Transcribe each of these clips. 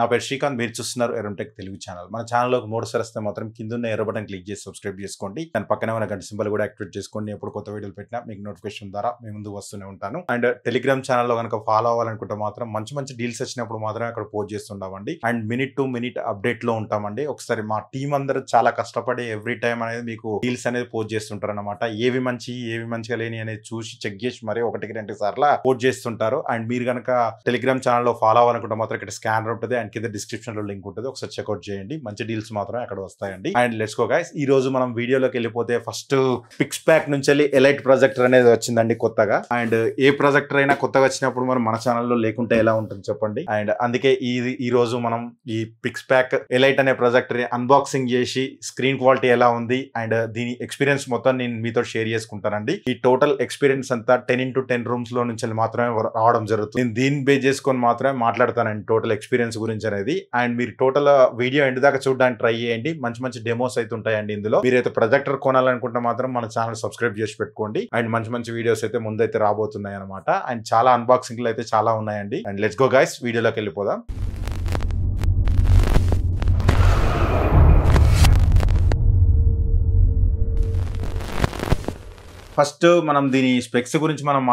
నా పేరు శ్రీకాంత్ మీరు చూస్తున్నారు ఎరంటెక్ తెలుగు ఛానల్ మన ఛానల్లోకి మూడు సరస్తే మాత్రం కిందున్న ఎర్ర బటన్ క్లిక్ చేసి సబ్స్క్రైబ్ చేసుకోండి దాని పక్కనే ఉన్న గంట సింబల్ కూడా యాక్టివేట్ చేసుకోండి ఎప్పుడు కొత్త వీడియోలు పెట్టినా మీకు నోటిఫికేషన్ ద్వారా మీ ముందు వస్తూనే ఉంటాను అండ్ టెలిగ్రామ్ ఛానల్లో కనుక ఫాలో అవ్వాలనుకుంటే మాత్రం మంచి మంచి డీల్స్ వచ్చినప్పుడు మాత్రమే అక్కడ పోస్ట్ చేస్తుండమండి and minute to minute update లో ఉంటామండి ఒకసారి మా టీం అందరూ చాలా కష్టపడి ఎవ్రీ టైం అనేది మీకు డీల్స్ అనేది పోస్ట్ చేస్తుంటారు అనమాట ఏవి మంచి ఏవి మంచిగా లేని అనేది చూసి చెక్ చేసి మరి ఒకటికి రెండు సార్లు పోస్ట్ చేస్తుంటారు అండ్ మీరు కనుక టెలిగ్రామ్ ఛానల్లో ఫాలో అవ్వాలనుకుంటే మాత్రం ఇక్కడ స్కానర్ ఉంటుంది దాని కింద డిస్క్రిప్షన్ లో లింక్ ఉంటుంది ఒకసారి చెక్అవుట్ చేయండి మంచి డీల్స్ మాత్రం అక్కడ వస్తాయండి అండ్ లెట్స్ గో గైస్ ఈ రోజు మనం వీడియోలోకి వెళ్ళిపోతే ఫస్ట్ పిక్స్ ప్యాక్ నుంచి వెళ్ళి ఎలైట్ ప్రాజెక్టర్ అనేది వచ్చిందండి కొత్తగా అండ్ ఏ ప్రాజెక్టర్ అయినా కొత్తగా వచ్చినప్పుడు మనం మన ఛానల్లో లేకుంటే ఎలా ఉంటుంది చెప్పండి అండ్ అందుకే ఈ ఈ రోజు మనం ఈ పిక్స్ ప్యాక్ ఎలైట్ అనే ప్రాజెక్టర్ అన్బాక్సింగ్ చేసి స్క్రీన్ క్వాలిటీ ఎలా ఉంది అండ్ దీని ఎక్స్పీరియన్స్ మొత్తం నేను మీతో షేర్ చేసుకుంటానండి ఈ టోటల్ ఎక్స్పీరియన్స్ అంతా టెన్ ఇంటూ టెన్ రూమ్స్ లో నుంచి మాత్రమే రావడం జరుగుతుంది నేను దీన్ని బేస్ చేసుకొని మాత్రమే మాట్లాడతానండి టోటల్ ఎక్స్పీరియన్స్ గురించి గురించి అనేది అండ్ మీరు టోటల్ వీడియో ఎండ్ దాకా చూడడానికి ట్రై చేయండి మంచి మంచి డెమోస్ అయితే ఉంటాయండి ఇందులో మీరైతే ప్రొజెక్టర్ కొనాలనుకుంటే మాత్రం మన ఛానల్ సబ్స్క్రైబ్ చేసి పెట్టుకోండి అండ్ మంచి మంచి వీడియోస్ అయితే ముందైతే రాబోతున్నాయి అనమాట అండ్ చాలా అన్బాక్సింగ్లు అయితే చాలా ఉన్నాయండి అండ్ లెట్స్ గో గైస్ వీడియోలోకి వెళ్ళిపోదాం ఫస్ట్ మనం దీని స్పెక్స్ గురించి మనం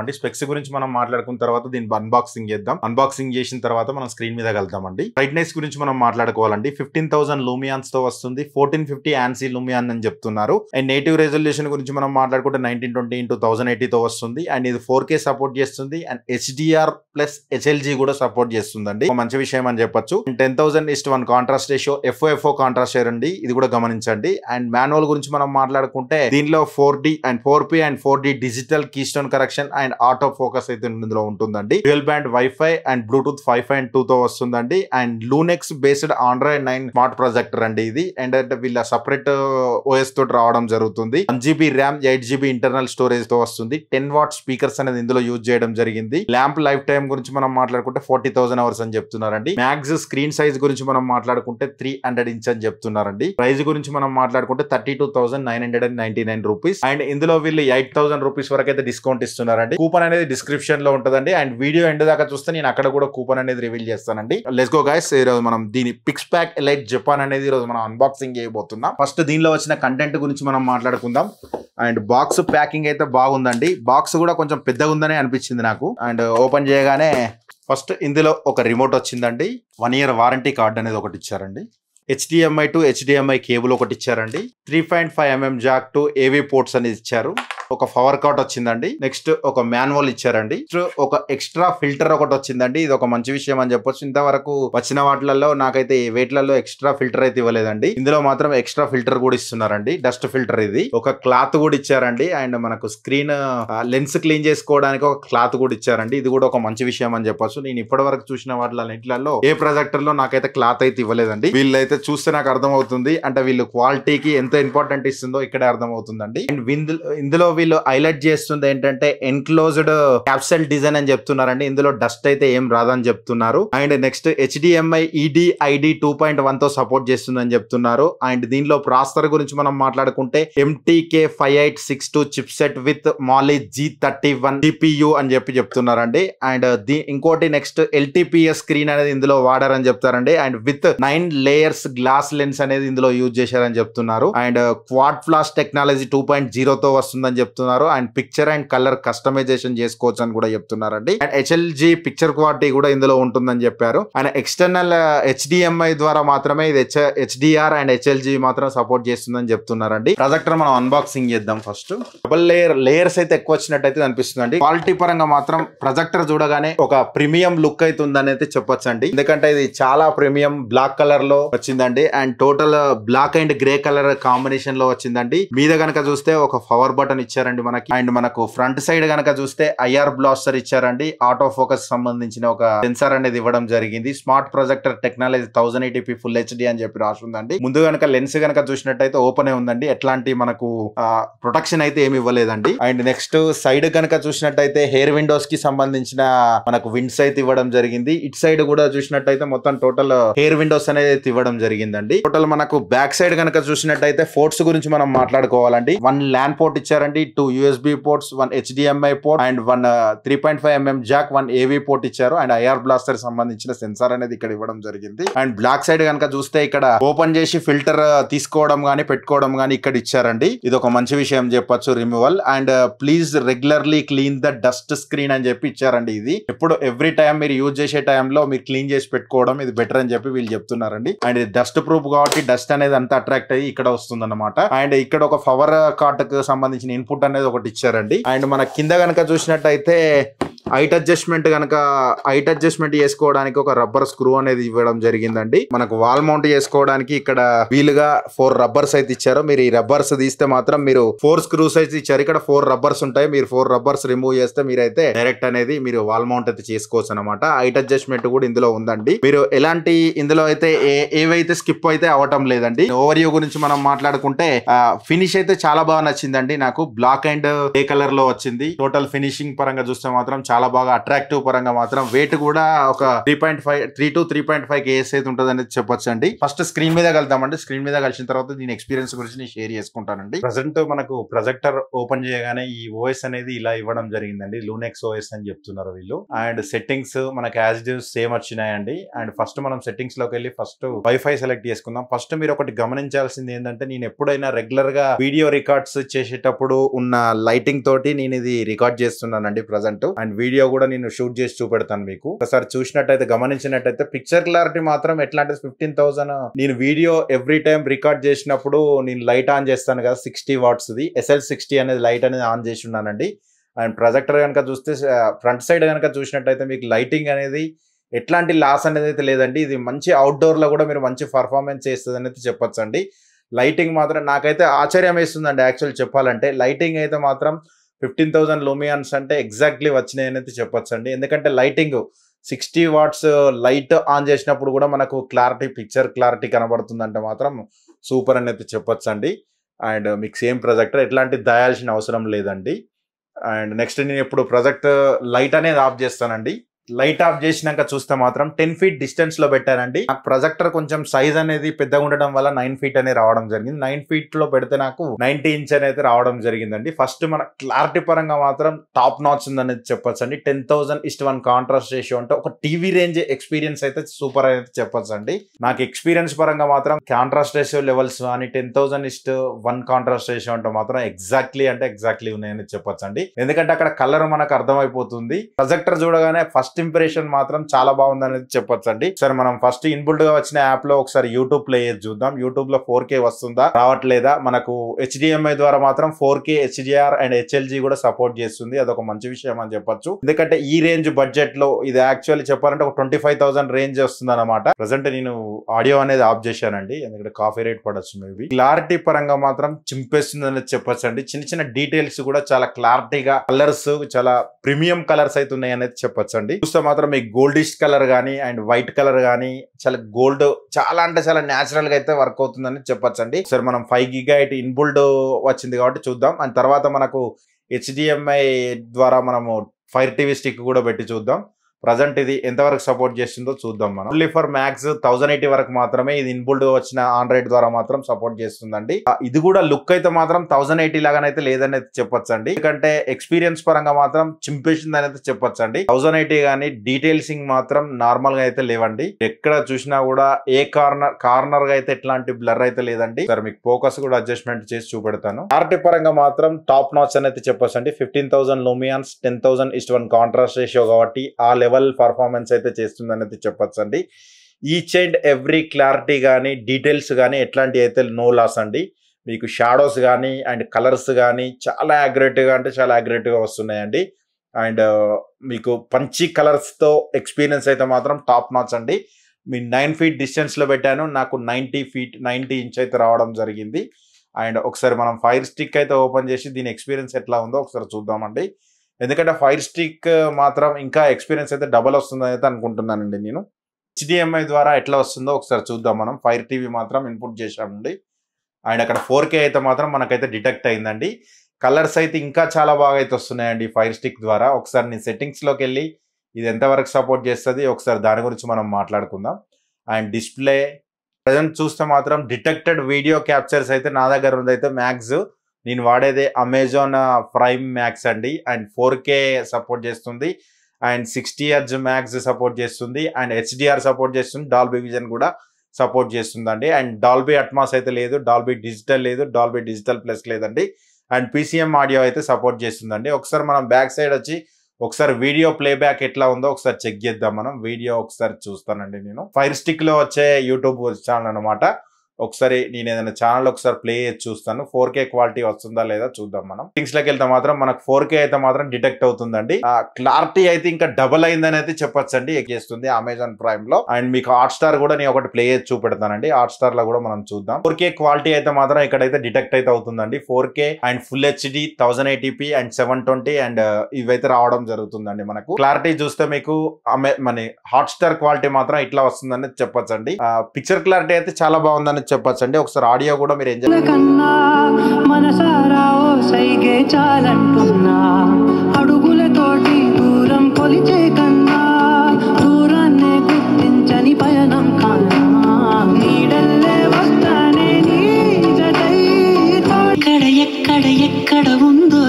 అండి స్పెక్స్ గురించి మనం మాట్లాడుకున్న తర్వాత దీని అన్బాక్సింగ్ చేద్దాం అన్బాక్సింగ్ చేసిన తర్వాత మనం స్క్రీన్ మీద అండి బ్రైట్నెస్ గురించి మనం మాట్లాడుకోవాలండి ఫిఫ్టీన్ థౌసండ్ లూమియాన్స్ తో వస్తుంది ఫోర్టీన్ ఫిఫ్టీ ఆన్సీ లూమియాన్ అని చెప్తున్నారు అండ్ నేటివ్ రెజల్యూషన్ గురించి మనం మాట్లాడుకుంటే నైన్టీన్ ట్వంటీ ఇంటూ థౌసండ్ తో వస్తుంది అండ్ ఇది ఫోర్ కే సపోర్ట్ చేస్తుంది అండ్ హెచ్డిఆర్ ప్లస్ హెచ్ఎల్జీ కూడా సపోర్ట్ చేస్తుందండి మంచి విషయం అని చెప్పొచ్చు ten thousand is to one contrast ratio FO FO contrast అండి ఇది కూడా గమనించండి అండ్ మాన్యువల్ గురించి మనం మాట్లాడుకుంటే దీనిలో four D and four P and four D digital keystone correction and auto focus అయితే ఇందులో ఉంటుందండి real band wifi and bluetooth five and two తో వస్తుందండి and Linux based android nine smart projector అండి ఇది అండ్ వీళ్ళ separate OS uh, తోటి రావడం జరుగుతుంది one GB RAM eight GB internal storage తో వస్తుంది టెన్ వాట్ స్పీకర్స్ అనేది ఇందులో యూజ్ చేయడం జరిగింది ల్యాంప్ లైఫ్ టైం గురించి మనం మాట్లాడుకుంటే ఫార్టీ థౌసండ్ అవర్స్ అని చెప్తున్నారండి మ్యాక్స్ స్క్రీన్ సైజ్ గురించి మనం మాట్లాడుకుంటే త్రీ హండ్రెడ్ ఇంచ్ అని చెప్తున్నారండి ప్రైస్ గురించి మనం మాట్లాడుకుంటే thirty two thousand nine hundred and ninety nine rupees and ఇందులో లో వీళ్ళు ఎయిట్ థౌసండ్ రూపీస్ వరకు అయితే డిస్కౌంట్ ఇస్తున్నారండి కూపన్ అనేది డిస్క్రిప్షన్ లో ఉంటుందండి అండ్ వీడియో ఎండ్ దాకా చూస్తే నేను అక్కడ కూడా కూపన్ అనేది రివీల్ చేస్తానండి లెస్ గో గైస్ ఈ రోజు మనం దీని పిక్స్ ప్యాక్ ఎలైట్ జపాన్ అనేది ఈ రోజు మనం అన్బాక్సింగ్ చేయబోతున్నాం ఫస్ట్ దీనిలో వచ్చిన కంటెంట్ గురించి మనం మాట్లాడుకుందాం అండ్ బాక్స్ ప్యాకింగ్ అయితే బాగుందండి బాక్స్ కూడా కొంచెం పెద్దగా ఉందనే అనిపించింది నాకు అండ్ ఓపెన్ చేయగానే ఫస్ట్ ఇందులో ఒక రిమోట్ వచ్చిందండి వన్ ఇయర్ వారంటీ కార్డ్ అనేది ఒకటి ఇచ్చారండి హెచ్డిఎంఐ టు హెచ్డిఎంఐ కేబుల్ ఒకటి ఇచ్చారండి three point five mm jack two AV ports అనేది ఇచ్చారు ఒక పవర్ కట్ వచ్చిందండి నెక్స్ట్ ఒక మాన్యువల్ ఇచ్చారండి నెక్స్ట్ ఒక ఎక్స్ట్రా ఫిల్టర్ ఒకటి వచ్చిందండి ఇది ఒక మంచి విషయం అని చెప్పొచ్చు ఇంతవరకు వచ్చిన వాటిలలో నాకైతే వేట్లలో ఎక్స్ట్రా ఫిల్టర్ అయితే ఇవ్వలేదండి ఇందులో మాత్రం ఎక్స్ట్రా ఫిల్టర్ కూడా ఇస్తున్నారండి డస్ట్ ఫిల్టర్ ఇది ఒక క్లాత్ కూడా ఇచ్చారండి అండ్ మనకు స్క్రీన్ లెన్స్ క్లీన్ చేసుకోవడానికి ఒక క్లాత్ కూడా ఇచ్చారండి ఇది కూడా ఒక మంచి విషయం అని చెప్పొచ్చు నేను ఇప్పటి వరకు చూసిన వాటిలో ఏ ప్రాజెక్టర్ లో నాకైతే క్లాత్ అయితే ఇవ్వలేదండి వీళ్ళైతే చూస్తే నాకు అర్థమవుతుంది అంటే వీళ్ళు క్వాలిటీకి ఎంత ఇంపార్టెంట్ ఇస్తుందో ఇక్కడ అర్థమవుతుందండి అండ్ ఇందులో మూవీలో హైలైట్ చేస్తుంది ఏంటంటే ఎన్క్లోజ్డ్ క్యాప్సల్ డిజైన్ అని చెప్తున్నారండి ఇందులో డస్ట్ అయితే ఏం రాదని చెప్తున్నారు అండ్ నెక్స్ట్ హెచ్డిఎంఐ ఈడి ఐడి టూ పాయింట్ వన్ తో సపోర్ట్ చేస్తుందని చెప్తున్నారు అండ్ దీనిలో ప్రాస్తర్ గురించి మనం మాట్లాడుకుంటే MTK five eight six two chip set with Mali G thirty one DPU అని చెప్పి చెప్తున్నారండి అండ్ దీ ఇంకోటి నెక్స్ట్ ఎల్టీపీఎస్ స్క్రీన్ అనేది ఇందులో వాడారని చెప్తారండి and with nine layers glass lens అనేది ఇందులో యూజ్ చేశారని చెప్తున్నారు and quad flash technology two point జీరోతో వస్తుందని చెప్తున్నారు చెప్తున్నారు and picture and colour customisation చేసుకోవచ్చు అని కూడా చెప్తున్నారండి అండ్ హెచ్ఎల్జీ పిక్చర్ క్వాలిటీ కూడా ఇందులో ఉంటుందని చెప్పారు అండ్ ఎక్స్టర్నల్ హెచ్డిఎంఐ ద్వారా మాత్రమే ఇది హెచ్ హెచ్డిఆర్ అండ్ హెచ్ఎల్జీ మాత్రం సపోర్ట్ చేస్తుందని చెప్తున్నారండి ప్రొజెక్టర్ మనం అన్బాక్సింగ్ చేద్దాం ఫస్ట్ డబల్ లేయర్ లేయర్స్ అయితే ఎక్కువ వచ్చినట్టయితే అనిపిస్తుందండి క్వాలిటీ పరంగా మాత్రం ప్రొజెక్టర్ చూడగానే ఒక ప్రీమియం లుక్ అయితే ఉందని అయితే చెప్పొచ్చు అండి ఎందుకంటే ఇది చాలా ప్రీమియం బ్లాక్ కలర్ లో వచ్చిందండి and total black and grey colour combination లో వచ్చిందండి మీద కనుక చూస్తే ఒక పవర్ బటన్ ఇచ్చారండి మనకి అండ్ మనకు ఫ్రంట్ సైడ్ గనక చూస్తే ఐఆర్ బ్లాస్టర్ ఇచ్చారండి ఆటో ఫోకస్ సంబంధించిన ఒక సెన్సార్ అనేది ఇవ్వడం జరిగింది smart projector technology thousand eighty p full HD అని చెప్పి రాసిందండి ముందు గనక లెన్స్ గనక చూసినట్టయితే ఓపెన్ ఉందండి ఎట్లాంటి మనకు ప్రొటెక్షన్ అయితే ఏమి ఇవ్వలేదండి అండ్ నెక్స్ట్ సైడ్ గనక చూసినట్టయితే హెయిర్ విండోస్ కి సంబంధించిన మనకు విండ్స్ అయితే ఇవ్వడం జరిగింది ఇట్ సైడ్ కూడా చూసినట్టయితే మొత్తం టోటల్ హెయిర్ విండోస్ అనేది ఇవ్వడం జరిగిందండి టోటల్ మనకు బ్యాక్ సైడ్ గనక చూసినట్టయితే ఫోర్ట్స్ గురించి మనం మాట్లాడుకోవాలండి వన్ ల్యాండ్ పోర్ట్ ఇచ్చారండి ఒకటి two USB ports one HDMI port and one three point five mm jack one AV port ఇచ్చారు అండ్ ఐఆర్ బ్లాస్టర్ సంబంధించిన సెన్సార్ అనేది ఇక్కడ ఇవ్వడం జరిగింది అండ్ బ్లాక్ సైడ్ కనుక చూస్తే ఇక్కడ ఓపెన్ చేసి ఫిల్టర్ uh, తీసుకోవడం కానీ పెట్టుకోవడం కానీ ఇక్కడ ఇచ్చారండి ఇది ఒక మంచి విషయం చెప్పొచ్చు removal and please regularly clean the dust screen అని చెప్పి ఇచ్చారండి ఇది ఎప్పుడు ఎవ్రీ టైం మీరు యూజ్ చేసే టైంలో మీరు క్లీన్ చేసి పెట్టుకోవడం ఇది బెటర్ అని చెప్పి వీళ్ళు చెప్తున్నారండి అండ్ ఇది డస్ట్ ప్రూఫ్ కాబట్టి డస్ట్ అనేది అంత అట్రాక్ట్ అయ్యి ఇక్కడ వస్తుంది అనమాట అండ్ ఇక్కడ ఒక పవర్ కార్డ్ uh, కు సంబంధించిన ఇన్పుట్ ఇన్పుట్ అనేది ఒకటి ఇచ్చారండి అండ్ మన కింద కనుక చూసినట్టయితే హైట్ అడ్జస్ట్మెంట్ కనుక హైట్ అడ్జస్ట్మెంట్ చేసుకోవడానికి ఒక రబ్బర్ స్క్రూ అనేది ఇవ్వడం జరిగిందండి మనకు వాల్ మౌంట్ చేసుకోవడానికి ఇక్కడ వీలుగా ఫోర్ రబ్బర్స్ అయితే ఇచ్చారు మీరు ఈ రబ్బర్స్ తీస్తే మాత్రం మీరు ఫోర్ స్క్రూస్ అయితే ఇచ్చారు ఇక్కడ ఫోర్ రబ్బర్స్ ఉంటాయి మీరు ఫోర్ రబ్బర్స్ రిమూవ్ చేస్తే మీరైతే డైరెక్ట్ అనేది మీరు వాల్ మౌంట్ అయితే చేసుకోవచ్చు అనమాట హైట్ అడ్జస్ట్మెంట్ కూడా ఇందులో ఉందండి మీరు ఎలాంటి ఇందులో అయితే ఏవైతే స్కిప్ అయితే అవటం లేదండి ఓవర్ యూ గురించి మనం మాట్లాడుకుంటే ఫినిష్ అయితే చాలా బాగా నచ్చిందండి నాకు బ్లాక్ అండ్ ఏ కలర్ లో వచ్చింది టోటల్ ఫినిషింగ్ పరంగా చూస్తే మాత్రం చాలా చాలా బాగా అట్రాక్టివ్ పరంగా మాత్రం వెయిట్ కూడా ఒక three point five three to three point five KS అయితే ఉంటుంది అనేది చెప్పొచ్చు అండి ఫస్ట్ స్క్రీన్ మీద కలుద్దామండి స్క్రీన్ మీద కలిసిన తర్వాత దీని ఎక్స్పీరియన్స్ గురించి నేను షేర్ చేసుకుంటానండి ప్రజెంట్ మనకు ప్రొజెక్టర్ ఓపెన్ చేయగానే ఈ ఓఎస్ అనేది ఇలా ఇవ్వడం జరిగిందండి లూనెక్స్ ఓఎస్ అని చెప్తున్నారు వీళ్ళు అండ్ సెట్టింగ్స్ మనకి యాజ్ డ్యూస్ సేమ్ వచ్చినాయండి అండ్ ఫస్ట్ మనం సెట్టింగ్స్ లోకి వెళ్ళి ఫస్ట్ వైఫై సెలెక్ట్ చేసుకుందాం ఫస్ట్ మీరు ఒకటి గమనించాల్సింది ఏంటంటే నేను ఎప్పుడైనా రెగ్యులర్ గా వీడియో రికార్డ్స్ చేసేటప్పుడు ఉన్న లైటింగ్ తోటి నేను ఇది రికార్డ్ చేస్తున్నానండి ప్రజెంట్ అండ్ వీడియో వీడియో కూడా నేను షూట్ చేసి చూపెడతాను మీకు ఒకసారి చూసినట్టయితే గమనించినట్టయితే పిక్చర్ క్లారిటీ మాత్రం ఎట్లా అంటే ఫిఫ్టీన్ నేను వీడియో ఎవ్రీ టైం రికార్డ్ చేసినప్పుడు నేను లైట్ ఆన్ చేస్తాను కదా సిక్స్టీ వాట్స్ది ఎస్ఎల్ సిక్స్టీ అనేది లైట్ అనేది ఆన్ చేసి ఉన్నానండి అండ్ ప్రొజెక్టర్ కనుక చూస్తే ఫ్రంట్ సైడ్ కనుక చూసినట్టయితే మీకు లైటింగ్ అనేది ఎట్లాంటి లాస్ అనేది అయితే లేదండి ఇది మంచి అవుట్డోర్లో కూడా మీరు మంచి పర్ఫార్మెన్స్ చేస్తుంది అనేది చెప్పొచ్చండి లైటింగ్ మాత్రం నాకైతే ఆశ్చర్యం వేస్తుందండి యాక్చువల్ చెప్పాలంటే లైటింగ్ అయితే మాత్రం ఫిఫ్టీన్ థౌజండ్ లూమియాన్స్ అంటే ఎగ్జాక్ట్లీ వచ్చినాయి అనేది చెప్పొచ్చు అండి ఎందుకంటే lighting sixty watts light on చేసినప్పుడు కూడా మనకు క్లారిటీ పిక్చర్ క్లారిటీ కనబడుతుందంటే మాత్రం సూపర్ అని అయితే చెప్పొచ్చు అండి అండ్ మీకు సేమ్ ప్రొజెక్టర్ ఎట్లాంటి దయాల్సిన అవసరం లేదండి అండ్ నెక్స్ట్ నేను ఇప్పుడు ప్రొజెక్ట్ లైట్ అనేది ఆఫ్ చేస్తానండి లైట్ ఆఫ్ చేసినాక చూస్తే మాత్రం టెన్ ఫీట్ డిస్టెన్స్ లో పెట్టారండి నాకు ప్రొజెక్టర్ కొంచెం సైజ్ అనేది పెద్దగా ఉండడం వల్ల నైన్ ఫీట్ అనేది రావడం జరిగింది నైన్ ఫీట్ లో పెడితే నాకు నైన్టీ ఇంచ్ అనేది రావడం జరిగిందండి ఫస్ట్ మన క్లారిటీ పరంగా మాత్రం టాప్ నాచ్ ఉందనేది చెప్పొచ్చు అండి ten thousand is to one contrast ratio అంటే ఒక టీవీ రేంజ్ ఎక్స్పీరియన్స్ అయితే సూపర్ అనేది చెప్పొచ్చు అండి నాకు ఎక్స్పీరియన్స్ పరంగా మాత్రం కాంట్రాస్ట్ రేషియో లెవెల్స్ అని ten thousand is to one contrast ratio అంటే మాత్రం ఎగ్జాక్ట్లీ అంటే ఎగ్జాక్ట్లీ ఉన్నాయని చెప్పొచ్చు అండి ఎందుకంటే అక్కడ కలర్ మనకు అర్థమైపోతుంది ప్రొజెక్టర్ చూడగానే ఫస్ట్ ఫస్ట్ ఇంప్రెషన్ మాత్రం చాలా బాగుంది అనేది చెప్పొచ్చు అండి సరే మనం ఫస్ట్ ఇన్బుల్డ్ గా వచ్చిన యాప్ లో ఒకసారి యూట్యూబ్ ప్లే చేసి చూద్దాం యూట్యూబ్ లో ఫోర్ వస్తుందా రావట్లేదా మనకు హెచ్డిఎంఐ ద్వారా మాత్రం four K HDR and HLG కూడా సపోర్ట్ చేస్తుంది అదొక మంచి విషయం అని చెప్పొచ్చు ఎందుకంటే ఈ రేంజ్ బడ్జెట్ లో ఇది యాక్చువల్లీ చెప్పాలంటే ఒక ట్వంటీ ఫైవ్ థౌసండ్ రేంజ్ వస్తుంది అనమాట ప్రజెంట్ నేను ఆడియో అనేది ఆఫ్ చేశానండి ఎందుకంటే కాఫీ రేట్ పడచ్చు మేబీ క్లారిటీ పరంగా మాత్రం చింపేస్తుంది అనేది చెప్పొచ్చు అండి చిన్న చిన్న డీటెయిల్స్ కూడా చాలా క్లారిటీగా కలర్స్ చాలా ప్రీమియం కలర్స్ అయితే ఉన్నాయి అనేది చెప్పొచ్చు అండి చూస్తే మాత్రం మీకు గోల్డిష్ కలర్ కానీ అండ్ వైట్ కలర్ కానీ చాలా గోల్డ్ చాలా అంటే చాలా న్యాచురల్ గా అయితే వర్క్ అవుతుందని అండి సరే మనం ఫైవ్ గిగా ఇటు ఇన్బుల్డ్ వచ్చింది కాబట్టి చూద్దాం అండ్ తర్వాత మనకు హెచ్డిఎంఐ ద్వారా మనము ఫైర్ టీవీ స్టిక్ కూడా పెట్టి చూద్దాం ప్రజెంట్ ఇది ఎంతవరకు సపోర్ట్ చేస్తుందో చూద్దాం మనం only for max thousand eighty వరకు మాత్రమే ఇది ఇన్బుల్డ్ వచ్చిన ఆన్ ద్వారా మాత్రం సపోర్ట్ చేస్తుందండి ఇది కూడా లుక్ అయితే మాత్రం థౌసండ్ ఎయిటీ లాగానైతే లేదని చెప్పొచ్చు అండి ఎందుకంటే ఎక్స్పీరియన్స్ పరంగా మాత్రం చింపేసింది అనేది చెప్పొచ్చు అండి థౌసండ్ ఎయిటీ కానీ డీటెయిల్సింగ్ మాత్రం నార్మల్ గా అయితే లేవండి ఎక్కడ చూసినా కూడా ఏ కార్నర్ కార్నర్ గా అయితే ఎట్లాంటి బ్లర్ అయితే లేదండి సరే మీకు ఫోకస్ కూడా అడ్జస్ట్మెంట్ చేసి చూపెడతాను ఆర్టీ పరంగా మాత్రం టాప్ నాచ్ అనేది చెప్పొచ్చు అండి fifteen thousand lumens ten thousand is to one contrast ratio కాబట్టి ఆ లెవెల్ లెవెల్ పర్ఫార్మెన్స్ అయితే చేస్తుందనేది చెప్పొచ్చండి ఈచ్ అండ్ ఎవ్రీ క్లారిటీ కానీ డీటెయిల్స్ కానీ ఎట్లాంటివి అయితే నో లాస్ అండి మీకు షాడోస్ కానీ అండ్ కలర్స్ కానీ చాలా యాగ్రేట్గా అంటే చాలా యాగ్రేటివ్గా వస్తున్నాయండి అండ్ uh, మీకు పంచి కలర్స్తో ఎక్స్పీరియన్స్ అయితే మాత్రం టాప్ నాచ్ అండి మీ నైన్ ఫీట్ డిస్టెన్స్లో పెట్టాను నాకు నైంటీ ఫీట్ నైంటీ ఇంచ్ అయితే రావడం జరిగింది అండ్ ఒకసారి మనం ఫైర్ స్టిక్ అయితే ఓపెన్ చేసి దీని ఎక్స్పీరియన్స్ ఎట్లా ఉందో ఒకసారి చూద్దామండి ఎందుకంటే ఫైర్ స్టిక్ మాత్రం ఇంకా ఎక్స్పీరియన్స్ అయితే డబల్ వస్తుందని అయితే అనుకుంటున్నానండి నేను హెచ్డిఎంఐ ద్వారా ఎట్లా వస్తుందో ఒకసారి చూద్దాం మనం ఫైర్ టీవీ మాత్రం ఇన్పుట్ చేశామండి అండ్ అక్కడ ఫోర్ కే అయితే మాత్రం మనకైతే డిటెక్ట్ అయిందండి కలర్స్ అయితే ఇంకా చాలా బాగా అయితే వస్తున్నాయండి ఫైర్ స్టిక్ ద్వారా ఒకసారి నేను సెట్టింగ్స్లోకి వెళ్ళి ఇది ఎంతవరకు సపోర్ట్ చేస్తుంది ఒకసారి దాని గురించి మనం మాట్లాడుకుందాం అండ్ డిస్ప్లే ప్రజెంట్ చూస్తే మాత్రం డిటెక్టెడ్ వీడియో క్యాప్చర్స్ అయితే నా దగ్గర ఉంది అయితే మ్యాక్స్ నేను వాడేదే అమెజాన్ ప్రైమ్ మ్యాక్స్ అండి అండ్ ఫోర్ కే సపోర్ట్ చేస్తుంది and sixty hertz max support చేస్తుంది అండ్ హెచ్డిఆర్ సపోర్ట్ చేస్తుంది డాల్బీ విజన్ కూడా సపోర్ట్ చేస్తుందండి అండ్ డాల్బీ అట్మాస్ అయితే లేదు డాల్బీ డిజిటల్ లేదు డాల్బీ డిజిటల్ ప్లస్ లేదండి అండ్ పీసీఎం ఆడియో అయితే సపోర్ట్ చేస్తుందండి ఒకసారి మనం బ్యాక్ సైడ్ వచ్చి ఒకసారి వీడియో ప్లేబ్యాక్ ఎట్లా ఉందో ఒకసారి చెక్ చేద్దాం మనం వీడియో ఒకసారి చూస్తానండి నేను ఫైర్ స్టిక్లో వచ్చే యూట్యూబ్ ఛానల్ అనమాట ఒకసారి నేను ఏదైనా ఛానల్ ఒకసారి ప్లే చేసి చూస్తాను ఫోర్ కే క్వాలిటీ వస్తుందా లేదా చూద్దాం మనం థింగ్స్ లోకి వెళ్తే మాత్రం మనకు ఫోర్ కే అయితే మాత్రం డిటెక్ట్ అవుతుందండి క్లారిటీ అయితే ఇంకా డబుల్ అయిందని అయితే చెప్పొచ్చు అండి చేస్తుంది అమెజాన్ ప్రైమ్ లో అండ్ మీకు హాట్ స్టార్ కూడా నేను ఒకటి ప్లే చేసి చూపెడతానండి హాట్ స్టార్ లో కూడా మనం చూద్దాం ఫోర్ కే క్వాలిటీ అయితే మాత్రం ఇక్కడైతే డిటెక్ట్ అయితే అవుతుందండి four K and full HD thousand eighty p and seven twenty and ఇవైతే రావడం జరుగుతుందండి మనకు క్లారిటీ చూస్తే మీకు మన హాట్ స్టార్ క్వాలిటీ మాత్రం ఇట్లా వస్తుందని చెప్పొచ్చండి పిక్చర్ క్లారిటీ అయితే చాలా బాగుందని చెప్పచ్చండి ఒకసారి ఆడియో కూడా మీరు ఎంజాయ్ కన్నా చాలంటున్నా అడుగులతోటి దూరం కన్నా దూరాన్ని పయనం కన్నా ఎక్కడ ఎక్కడ ఉందో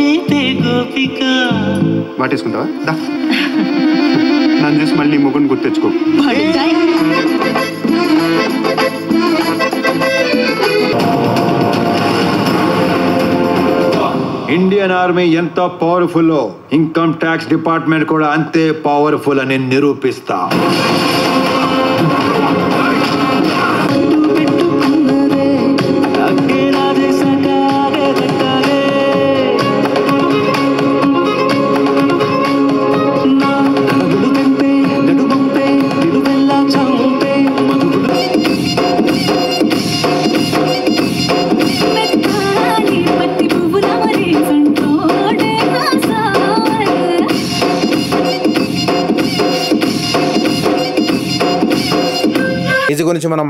రేపే స్నానం చేసి మళ్ళీ ముగ్గుని గుర్తెచ్చుకో ఇండియన్ ఆర్మీ ఎంత పవర్ఫుల్ ఇన్కమ్ ట్యాక్స్ డిపార్ట్మెంట్ కూడా అంతే పవర్ఫుల్ అని నిరూపిస్తా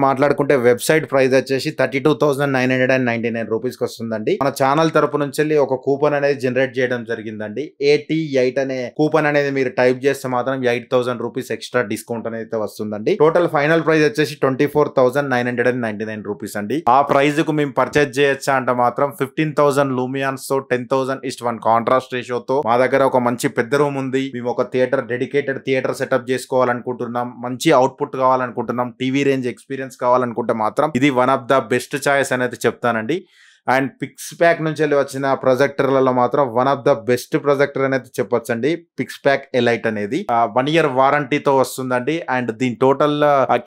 మాట్లాడుకుంటే వెబ్సైట్ ప్రైస్ వచ్చేసి thirty two thousand nine hundred and ninety nine రూపీస్కి వస్తుందండి మన ఛానల్ తరపు నుంచి ఒక కూపన్ అనేది జనరేట్ చేయడం జరిగిందండి ఎయిటీ ఎయిట్ అనే కూపన్ అనేది మీరు టైప్ చేస్తే మాత్రం eight thousand rupees extra discount అనేది వస్తుందండి టోటల్ ఫైనల్ ప్రైస్ వచ్చేసి twenty four thousand nine hundred and ninety nine rupees అండి ఆ ప్రైస్ కు మేము పర్చేజ్ చేయొచ్చా అంటే మాత్రం ఫిఫ్టీన్ థౌసండ్ లూమియాన్స్ తో ten thousand is to one contrast రేషియోతో మా దగ్గర ఒక మంచి పెద్ద రూమ్ ఉంది మేము ఒక థియేటర్ డెడికేటెడ్ థియేటర్ సెటప్ చేసుకోవాలనుకుంటున్నాం మంచి అవుట్పుట్ కావాలనుకుంటున్నాం టీవీ రేంజ్ ఎక్స్పీరియన్స్ ఎక్స్పీరియన్స్ కావాలనుకుంటే మాత్రం ఇది one of the best choice అనేది చెప్తానండి అండ్ పిక్స్ ప్యాక్ నుంచి వెళ్ళి వచ్చిన ప్రొజెక్టర్లలో మాత్రం one of the best projector అనేది చెప్పొచ్చండి పిక్స్ ప్యాక్ ఎలైట్ అనేది వన్ ఇయర్ వారంటీతో వస్తుందండి అండ్ దీని total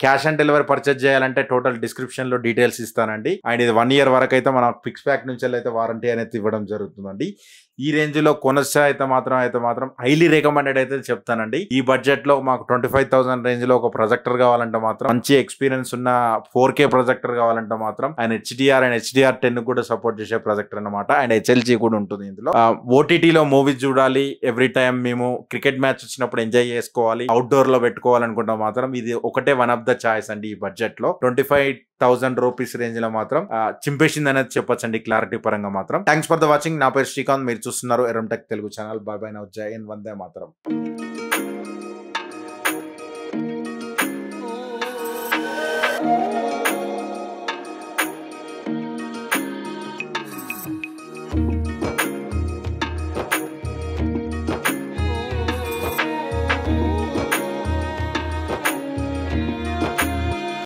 cash on delivery purchase చేయాలంటే టోటల్ డిస్క్రిప్షన్ లో డీటెయిల్స్ ఇస్తానండి అండ్ ఇది వన్ ఇయర్ వరకు అయితే మనం పిక్స్ ప్యాక్ నుంచి వెళ్ళి అయితే వారంటీ అనేది ఇవ్వడం జరుగుతుందండి ఈ రేంజ్ లో కొనసా అయితే మాత్రం అయితే మాత్రం హైలీ రికమెండెడ్ అయితే చెప్తానండి ఈ బడ్జెట్ లో మాకు ట్వంటీ ఫైవ్ థౌసండ్ రేంజ్ లో ఒక ప్రొజెక్టర్ కావాలంటే మాత్రం మంచి ఎక్స్పీరియన్స్ ఉన్న ఫోర్ కే ప్రొజెక్టర్ కావాలంటే మాత్రం ఆయన హెచ్డిఆర్ అండ్ హెచ్డిఆర్ టెన్ కూడా సపోర్ట్ చేసే ప్రొజెక్టర్ అనమాట అండ్ హెచ్ఎల్జీ కూడా ఉంటుంది ఇందులో ఓటీటీలో మూవీస్ చూడాలి ఎవ్రీ టైం మేము క్రికెట్ మ్యాచ్ వచ్చినప్పుడు ఎంజాయ్ చేసుకోవాలి అవుట్డోర్ లో పెట్టుకోవాలనుకుంటే మాత్రం ఇది ఒకటే వన్ ఆఫ్ ద చాయిస్ అండి ఈ బడ్జెట్ లో twenty five thousand rupees range లో మాత్రం చింపేసింది అనేది చెప్పొచ్చండి క్లారిటీ పరంగా మాత్రం థ్యాంక్స్ ఫర్ ద వాచింగ్ నా పేరు శ్రీకాంత్ మీరు చూస్తున్నారు ఎరంటెక్ తెలుగు ఛానల్ బాబాయ్ నవ్ జై హింద్ వందే మాత్రం